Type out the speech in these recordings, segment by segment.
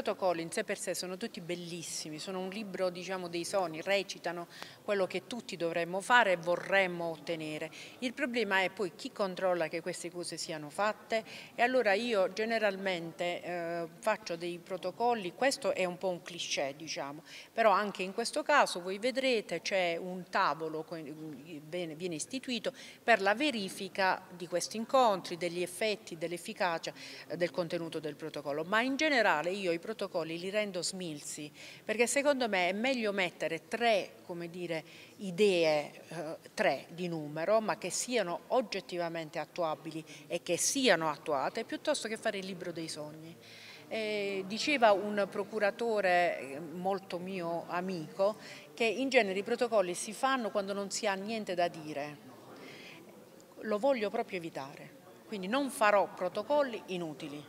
protocolli in sé per sé sono tutti bellissimi, sono un libro diciamo, dei sogni, recitano quello che tutti dovremmo fare e vorremmo ottenere. Il problema è poi chi controlla che queste cose siano fatte e allora io generalmente eh, faccio dei protocolli, questo è un po' un cliché diciamo, però anche in questo caso voi vedrete c'è un tavolo viene istituito per la verifica di questi incontri, degli effetti, dell'efficacia eh, del contenuto del protocollo, ma in generale io i protocolli protocolli li rendo smilzi, perché secondo me è meglio mettere tre dire, idee, eh, tre di numero, ma che siano oggettivamente attuabili e che siano attuate, piuttosto che fare il libro dei sogni. Eh, diceva un procuratore eh, molto mio amico che in genere i protocolli si fanno quando non si ha niente da dire. Lo voglio proprio evitare, quindi non farò protocolli inutili.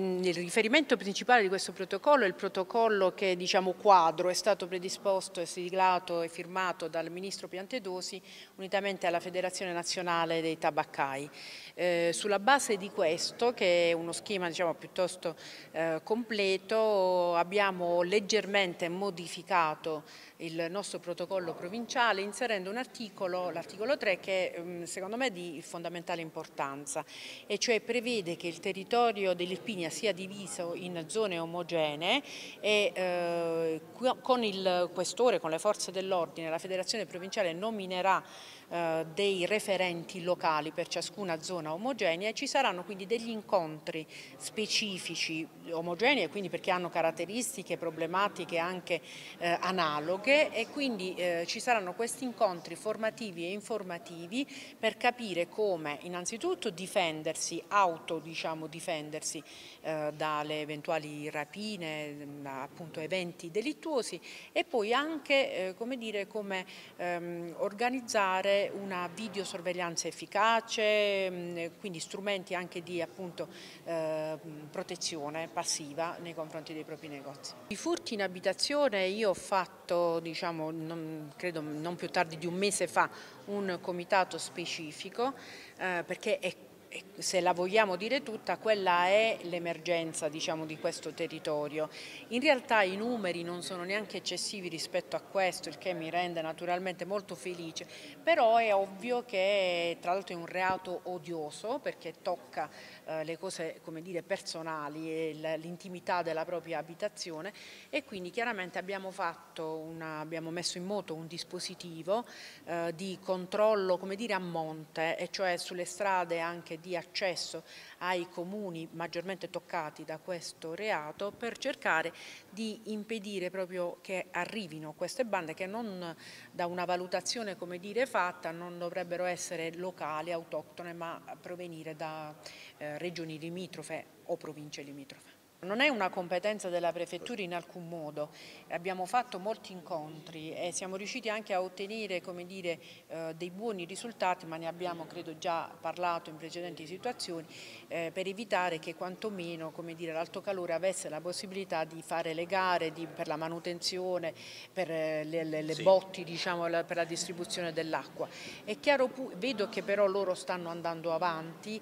Mm, il riferimento principale di questo protocollo è il protocollo che diciamo quadro è stato predisposto, siglato e firmato dal Ministro Piantedosi unitamente alla Federazione Nazionale dei Tabaccai. Eh, sulla base di questo, che è uno schema diciamo, piuttosto eh, completo, abbiamo leggermente modificato il nostro protocollo provinciale inserendo un articolo, l'articolo 3, che mm, secondo me è di fondamentale importanza e cioè prevede che il territorio dell'Irpinia Sardegna sia diviso in zone omogenee e eh, con il questore, con le forze dell'ordine, la federazione provinciale nominerà eh, dei referenti locali per ciascuna zona omogenea e ci saranno quindi degli incontri specifici omogenei, quindi perché hanno caratteristiche, problematiche anche eh, analoghe e quindi eh, ci saranno questi incontri formativi e informativi per capire come innanzitutto difendersi, auto diciamo difendersi eh, dalle eventuali rapine, mm, appunto eventi delittuosi e poi anche eh, come, dire, come ehm, organizzare una videosorveglianza efficace, mm, quindi strumenti anche di appunto, eh, mm, protezione passiva nei confronti dei propri negozi. I furti in abitazione io ho fatto, diciamo, non, credo non più tardi di un mese fa, un comitato specifico perché è se la vogliamo dire tutta, quella è l'emergenza diciamo, di questo territorio. In realtà i numeri non sono neanche eccessivi rispetto a questo, il che mi rende naturalmente molto felice, però è ovvio che tra l'altro è un reato odioso perché tocca eh, le cose come dire, personali, e l'intimità della propria abitazione e quindi chiaramente abbiamo, una, abbiamo messo in moto un dispositivo eh, di controllo come dire, a monte, e cioè sulle strade anche di accesso ai comuni maggiormente toccati da questo reato per cercare di impedire proprio che arrivino queste bande che non da una valutazione come dire fatta non dovrebbero essere locali, autoctone ma provenire da eh, regioni limitrofe o province limitrofe. Non è una competenza della prefettura in alcun modo, abbiamo fatto molti incontri e siamo riusciti anche a ottenere dire, eh, dei buoni risultati, ma ne abbiamo credo già parlato in precedenti situazioni, eh, per evitare che quantomeno l'alto calore avesse la possibilità di fare le gare di, per la manutenzione, per eh, le, le, le sì. botti, diciamo, per la distribuzione dell'acqua. vedo che però loro stanno andando avanti,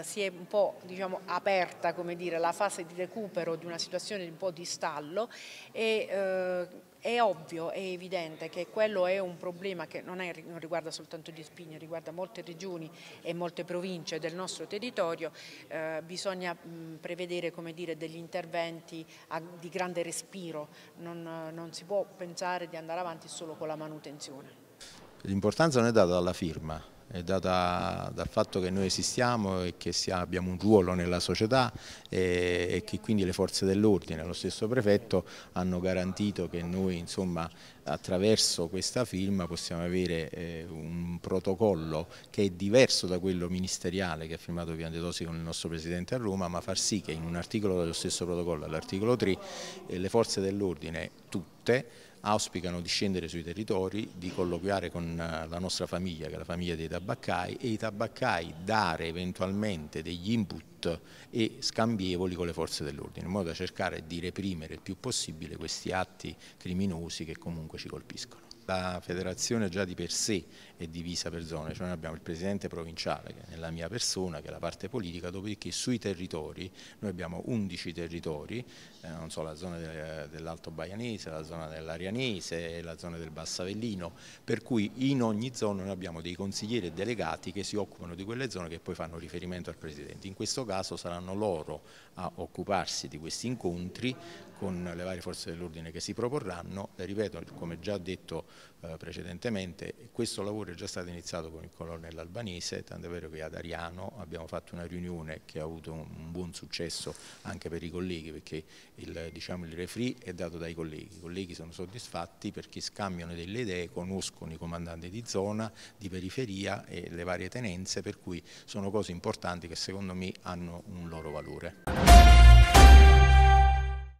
si è un po' diciamo, aperta dire, la fase di recupero recupero di una situazione di un po' di stallo e eh, è ovvio, è evidente che quello è un problema che non, è, non riguarda soltanto gli Spigno, riguarda molte regioni e molte province del nostro territorio, eh, bisogna mh, prevedere dire, degli interventi a, di grande respiro, non, non si può pensare di andare avanti solo con la manutenzione. L'importanza non è data dalla firma, è data dal fatto che noi esistiamo e che abbiamo un ruolo nella società e, che quindi le forze dell'ordine, lo stesso prefetto, hanno garantito che noi insomma, attraverso questa firma possiamo avere eh, un protocollo che è diverso da quello ministeriale che ha firmato Piantedosi con il nostro Presidente a Roma, ma far sì che in un articolo dello stesso protocollo, all'articolo 3, eh, le forze dell'ordine tutte, tutte auspicano di scendere sui territori, di colloquiare con eh, la nostra famiglia, che è la famiglia dei tabaccai, e i tabaccai dare eventualmente degli input e scambievoli con le forze dell'ordine, in modo da cercare di reprimere il più possibile questi atti criminosi che comunque ci colpiscono la federazione già di per sé è divisa per zone, cioè noi abbiamo il presidente provinciale che è nella mia persona, che è la parte politica, dopodiché sui territori, noi abbiamo 11 territori, eh, non so, la zona de, dell'Alto Baianese, la zona dell'Arianese, la zona del Bassavellino, per cui in ogni zona noi abbiamo dei consiglieri e delegati che si occupano di quelle zone che poi fanno riferimento al presidente. In questo caso saranno loro a occuparsi di questi incontri con le varie forze dell'ordine che si proporranno, ripeto, come già detto eh, precedentemente. Questo lavoro è già stato iniziato con il colonnello albanese, tant'è vero che ad Ariano abbiamo fatto una riunione che ha avuto un, buon successo anche per i colleghi, perché il, diciamo, il refree è dato dai colleghi. I colleghi sono soddisfatti perché scambiano delle idee, conoscono i comandanti di zona, di periferia e le varie tenenze, per cui sono cose importanti che secondo me hanno un loro valore.